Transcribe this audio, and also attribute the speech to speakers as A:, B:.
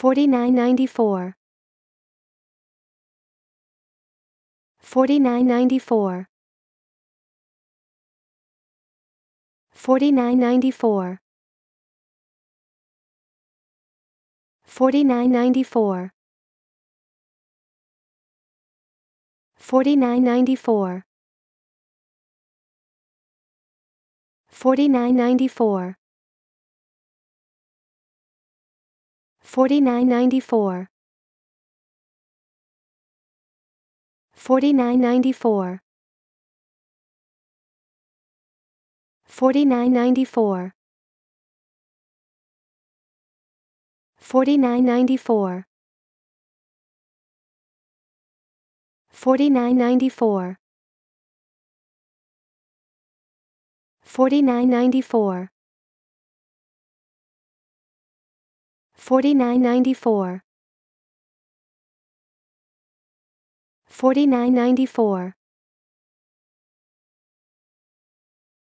A: 4994 4994 4994 4994 4994 4994 49.94 49.94 49.94 49.94 49.94 49.94 49.94 49.94